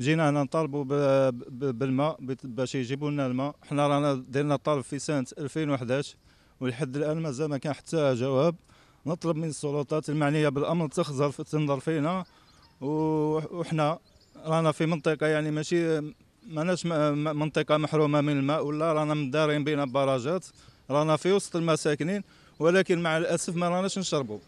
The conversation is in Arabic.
جينا هنا نطالبوا بالماء باش يجيبوا لنا الماء حنا رانا ديرنا الطلب في سنه 2011 ولحد الان مازال ما كان حتى جواب نطلب من السلطات المعنيه بالامر تخزر تنظر فينا وحنا رانا في منطقه يعني ماشي ماناش منطقه محرومه من الماء ولا رانا مدارين بين باراجات رانا في وسط المساكنين ولكن مع الاسف ما راناش نشربوا